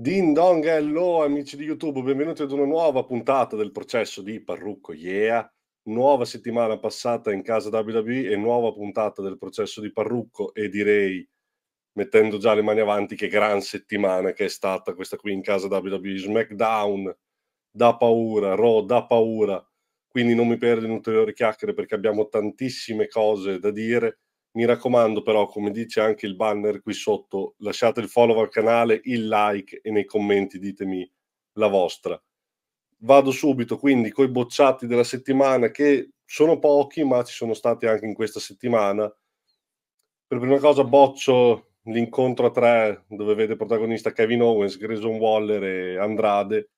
Din dong, hello amici di YouTube, benvenuti ad una nuova puntata del processo di Parrucco Yeah. Nuova settimana passata in casa WWE e nuova puntata del processo di Parrucco e direi, mettendo già le mani avanti, che gran settimana che è stata questa qui in casa WWE. SmackDown da paura, Raw da paura, quindi non mi perdo in ulteriori chiacchiere perché abbiamo tantissime cose da dire mi raccomando però, come dice anche il banner qui sotto, lasciate il follow al canale, il like e nei commenti ditemi la vostra. Vado subito quindi con i bocciati della settimana che sono pochi ma ci sono stati anche in questa settimana. Per prima cosa boccio l'incontro a tre dove vede protagonista Kevin Owens, Grayson Waller e Andrade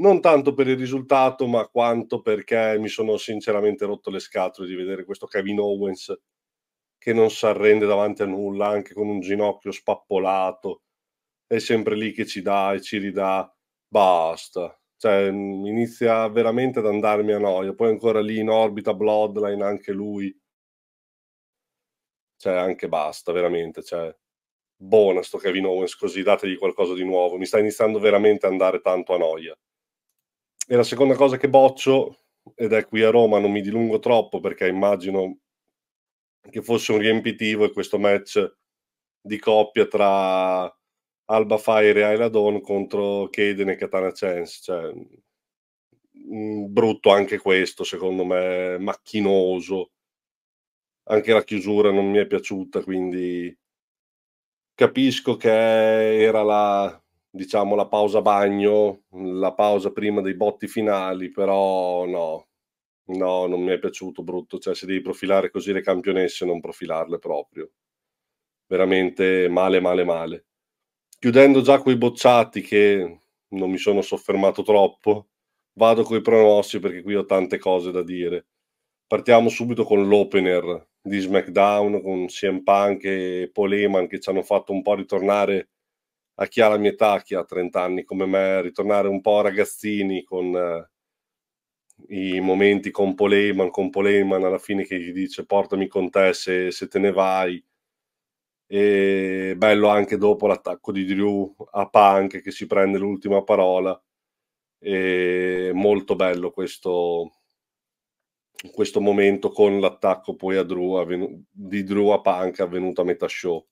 non tanto per il risultato, ma quanto perché mi sono sinceramente rotto le scatole di vedere questo Kevin Owens che non si arrende davanti a nulla, anche con un ginocchio spappolato, è sempre lì che ci dà e ci ridà, basta. Cioè, mm, inizia veramente ad andarmi a noia, poi ancora lì in orbita Bloodline anche lui. Cioè, anche basta, veramente, cioè, buona sto Kevin Owens così, dategli qualcosa di nuovo, mi sta iniziando veramente ad andare tanto a noia. E la seconda cosa che boccio, ed è qui a Roma, non mi dilungo troppo perché immagino che fosse un riempitivo e questo match di coppia tra Alba Fire e Ayla contro Caden e Katana Chance. Cioè, mm, brutto anche questo, secondo me, macchinoso. Anche la chiusura non mi è piaciuta, quindi capisco che era la, diciamo, la pausa bagno, la pausa prima dei botti finali, però no, No, non mi è piaciuto brutto, cioè se devi profilare così le campionesse non profilarle proprio. Veramente male, male, male. Chiudendo già quei bocciati che non mi sono soffermato troppo, vado con i pronostici perché qui ho tante cose da dire. Partiamo subito con l'opener di SmackDown con CM Punk e Poleman che ci hanno fatto un po' ritornare a chi ha la mia età, chi ha 30 anni come me, ritornare un po' ragazzini con eh, i momenti con Poleman, con Poleman alla fine che gli dice portami con te se, se te ne vai. E bello anche dopo l'attacco di Drew a Punk che si prende l'ultima parola. E molto bello questo, questo momento con l'attacco poi a Drew, avven- di Drew a Punk avvenuto a metà show.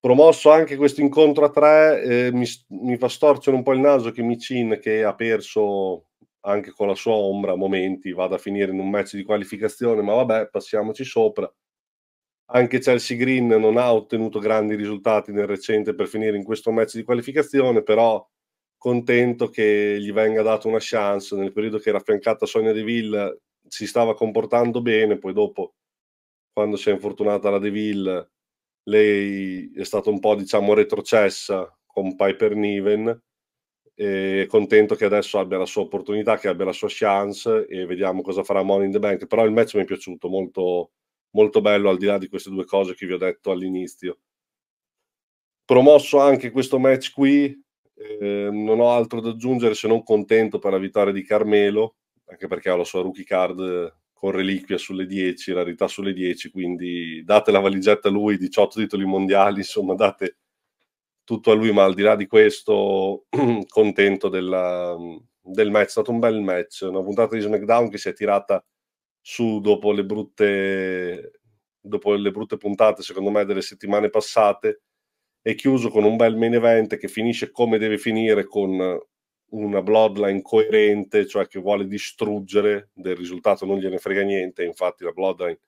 Promosso anche questo incontro a tre, eh, mi, mi, fa storcere un po' il naso che Micin che ha perso anche con la sua ombra a momenti vada a finire in un match di qualificazione, ma vabbè, passiamoci sopra. Anche Chelsea Green non ha ottenuto grandi risultati nel recente per finire in questo match di qualificazione, però contento che gli venga data una chance nel periodo che era affiancata Sonia Deville si stava comportando bene, poi dopo quando si è infortunata la Deville lei è stata un po' diciamo retrocessa con Piper Niven e contento che adesso abbia la sua opportunità, che abbia la sua chance e vediamo cosa farà Money in the Bank. Però il match mi è piaciuto, molto, molto bello al di là di queste due cose che vi ho detto all'inizio. Promosso anche questo match qui, eh, non ho altro da aggiungere se non contento per la vittoria di Carmelo, anche perché ha la sua rookie card con reliquia sulle 10, rarità sulle 10, quindi date la valigetta a lui, 18 titoli mondiali, insomma date tutto a lui, ma al di là di questo, contento della, mm, del match. È stato un bel match, una puntata di SmackDown che si è tirata su dopo le brutte, dopo le brutte puntate, secondo me, delle settimane passate. E chiuso con un bel main event che finisce come deve finire, con una bloodline coerente, cioè che vuole distruggere, del risultato non gliene frega niente, infatti la bloodline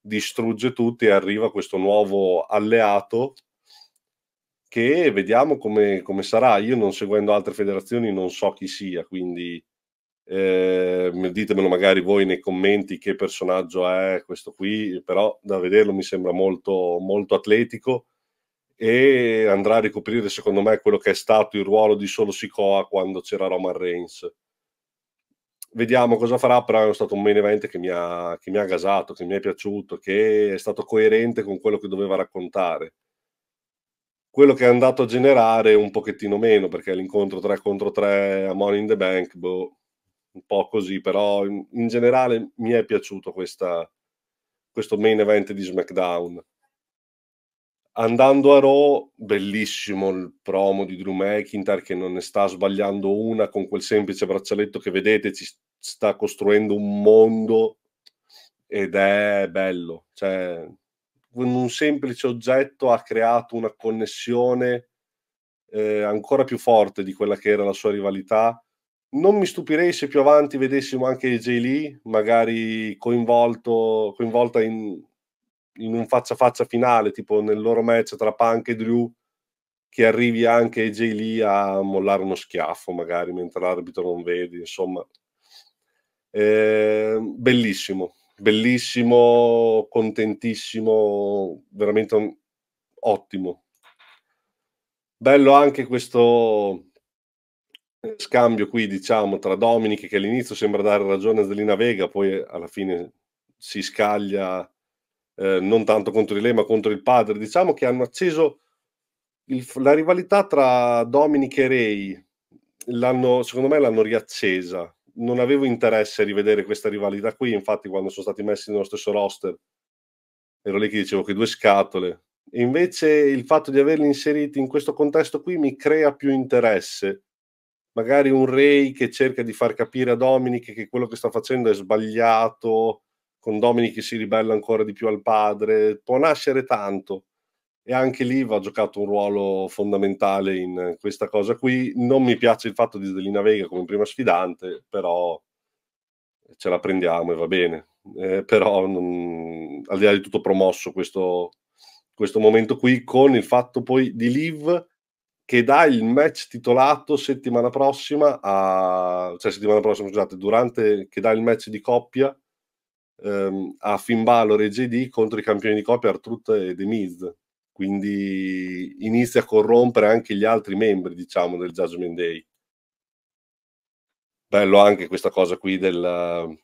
distrugge tutti e arriva questo nuovo alleato che vediamo come, come, sarà. Io non seguendo altre federazioni non so chi sia, quindi eh, ditemelo magari voi nei commenti che personaggio è questo qui, però da vederlo mi sembra molto, molto atletico e andrà a ricoprire secondo me quello che è stato il ruolo di solo Sicoa quando c'era Roman Reigns. Vediamo cosa farà, però è stato un main event che mi, ha, che mi ha gasato, che mi è piaciuto, che è stato coerente con quello che doveva raccontare quello che è andato a generare un pochettino meno, perché l'incontro 3 contro 3 a Money in the Bank, boh, un po' così, però in, in generale mi è piaciuto questa, questo main event di SmackDown. Andando a Raw, bellissimo il promo di Drew McIntyre che non ne sta sbagliando una con quel semplice braccialetto che vedete, ci sta costruendo un mondo ed è bello. Cioè, con un semplice oggetto ha creato una connessione eh, ancora più forte di quella che era la sua rivalità. Non mi stupirei se più avanti vedessimo anche Jay Lee, magari coinvolto, coinvolta in, in un faccia a faccia finale, tipo nel loro match tra Punk e Drew, che arrivi anche Jay Lee a mollare uno schiaffo, magari mentre l'arbitro non vede, insomma. Eh, bellissimo, bellissimo, contentissimo, veramente un... ottimo. Bello anche questo eh, scambio qui, diciamo, tra Dominic che all'inizio sembra dare ragione a Zelina Vega, poi alla fine si scaglia eh, non tanto contro di lei ma contro il padre. Diciamo che hanno acceso il, la rivalità tra Dominic e Ray, secondo me l'hanno riaccesa non avevo interesse a rivedere questa rivalità qui, infatti quando sono stati messi nello stesso roster ero lì che dicevo che due scatole. E invece il fatto di averli inseriti in questo contesto qui mi crea più interesse. Magari un Ray che cerca di far capire a Dominic che quello che sta facendo è sbagliato, con Dominic che si ribella ancora di più al padre, può nascere tanto e anche lì va giocato un ruolo fondamentale in questa cosa qui. Non mi piace il fatto di Sdelina Vega come prima sfidante, però ce la prendiamo e va bene. Eh, però non, al di là di tutto promosso questo, questo momento qui con il fatto poi di Liv che dà il match titolato settimana prossima, a, cioè settimana prossima scusate, durante che dà il match di coppia ehm, a Finn Balor e JD contro i campioni di coppia Artruth e The Miz quindi inizia a corrompere anche gli altri membri, diciamo, del Judgment Day. Bello anche questa cosa qui del,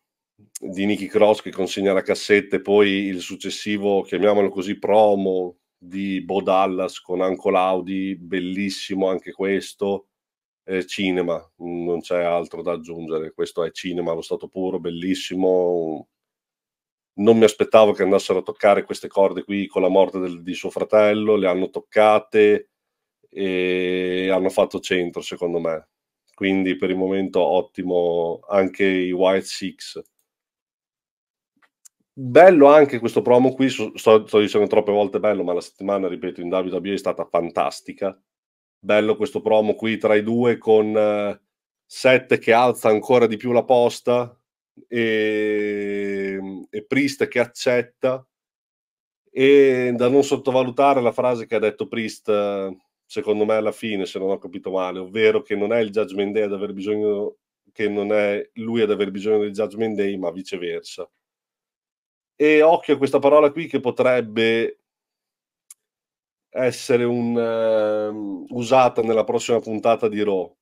di Nicky Cross che consegna la cassetta e poi il successivo, chiamiamolo così, promo di Bo Dallas con Anco Laudi, bellissimo anche questo, eh, cinema, non c'è altro da aggiungere, questo è cinema allo stato puro, bellissimo, non mi aspettavo che andassero a toccare queste corde qui con la morte del, di suo fratello, le hanno toccate e hanno fatto centro secondo me. Quindi per il momento ottimo anche i White Six. Bello anche questo promo qui, sto, sto dicendo troppe volte bello, ma la settimana, ripeto, in WWE è stata fantastica. Bello questo promo qui tra i due con uh, eh, Seth che alza ancora di più la posta e e, ehm, Priest che accetta e da non sottovalutare la frase che ha detto Priest secondo me alla fine se non ho capito male ovvero che non è il Judgment Day ad aver bisogno che non è lui ad aver bisogno del Judgment Day ma viceversa e occhio a questa parola qui che potrebbe essere un, uh, usata nella prossima puntata di Raw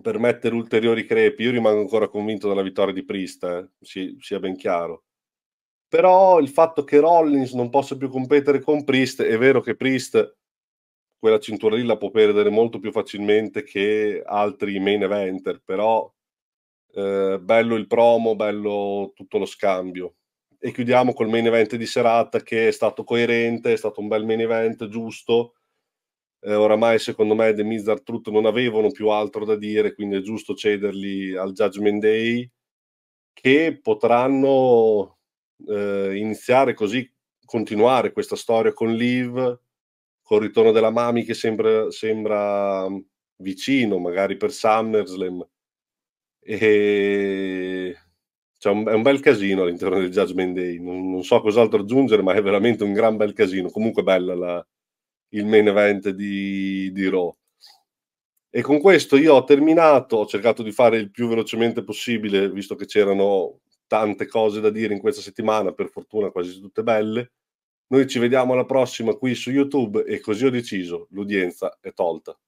per mettere ulteriori crepi. Io rimango ancora convinto della vittoria di Priest, eh? si, sia ben chiaro. Però il fatto che Rollins non possa più competere con Priest, è vero che Priest quella cintura lì la può perdere molto più facilmente che altri main eventer, però eh, bello il promo, bello tutto lo scambio. E chiudiamo col main event di serata che è stato coerente, è stato un bel main event giusto, eh, oramai secondo me The Miz Artruth non avevano più altro da dire, quindi è giusto cederli al Judgment Day, che potranno eh, iniziare così, continuare questa storia con Liv, col ritorno della Mami che sembra, sembra mm, vicino, magari per SummerSlam. E cioè, è un bel casino all'interno del Judgment Day. Non, non so cos'altro aggiungere, ma è veramente un gran bel casino. Comunque, bella la, il main event di, di Raw. E con questo io ho terminato, ho cercato di fare il più velocemente possibile, visto che c'erano tante cose da dire in questa settimana, per fortuna quasi tutte belle. Noi ci vediamo alla prossima qui su YouTube e così ho deciso, l'udienza è tolta.